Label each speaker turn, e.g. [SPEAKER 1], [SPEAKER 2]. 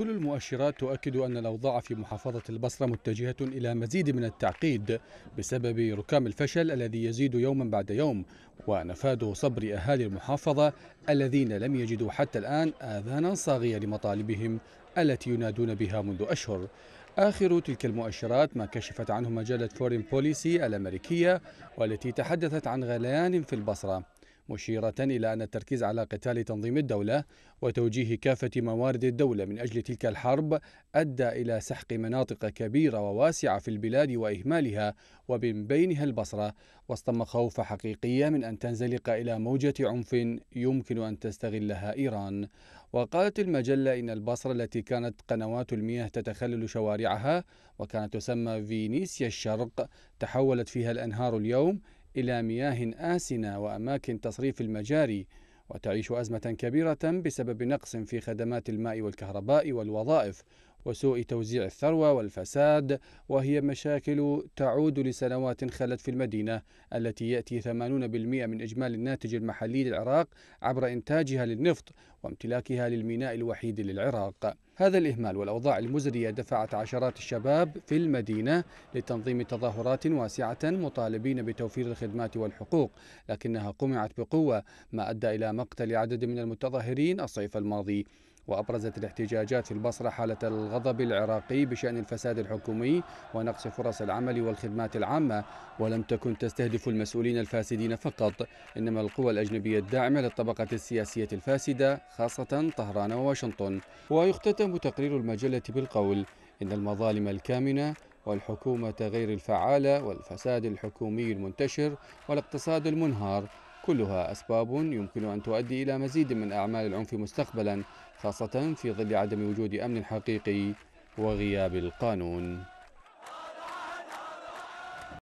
[SPEAKER 1] كل المؤشرات تؤكد أن الأوضاع في محافظة البصرة متجهة إلى مزيد من التعقيد بسبب ركام الفشل الذي يزيد يوما بعد يوم ونفاد صبر أهالي المحافظة الذين لم يجدوا حتى الآن آذانا صاغية لمطالبهم التي ينادون بها منذ أشهر آخر تلك المؤشرات ما كشفت عنه مجلة فورين بوليسي الأمريكية والتي تحدثت عن غليان في البصرة مشيرة إلى أن التركيز على قتال تنظيم الدولة وتوجيه كافة موارد الدولة من أجل تلك الحرب أدى إلى سحق مناطق كبيرة وواسعة في البلاد وإهمالها ومن بينها البصرة واصطم خوف حقيقية من أن تنزلق إلى موجة عنف يمكن أن تستغلها إيران وقالت المجلة إن البصرة التي كانت قنوات المياه تتخلل شوارعها وكانت تسمى فينيسيا الشرق تحولت فيها الأنهار اليوم إلى مياه آسنة وأماكن تصريف المجاري وتعيش أزمة كبيرة بسبب نقص في خدمات الماء والكهرباء والوظائف وسوء توزيع الثروة والفساد وهي مشاكل تعود لسنوات خلت في المدينة التي يأتي 80% من إجمالي الناتج المحلي للعراق عبر إنتاجها للنفط وامتلاكها للميناء الوحيد للعراق هذا الإهمال والأوضاع المزرية دفعت عشرات الشباب في المدينة لتنظيم تظاهرات واسعة مطالبين بتوفير الخدمات والحقوق لكنها قمعت بقوة ما أدى إلى مقتل عدد من المتظاهرين الصيف الماضي وأبرزت الاحتجاجات في البصرة حالة الغضب العراقي بشأن الفساد الحكومي ونقص فرص العمل والخدمات العامة ولم تكن تستهدف المسؤولين الفاسدين فقط إنما القوى الأجنبية الداعمة للطبقة السياسية الفاسدة خاصة طهران وواشنطن ويختتم تقرير المجلة بالقول إن المظالم الكامنة والحكومة غير الفعالة والفساد الحكومي المنتشر والاقتصاد المنهار كلها أسباب يمكن أن تؤدي إلى مزيد من أعمال العنف مستقبلا خاصة في ظل عدم وجود أمن حقيقي وغياب القانون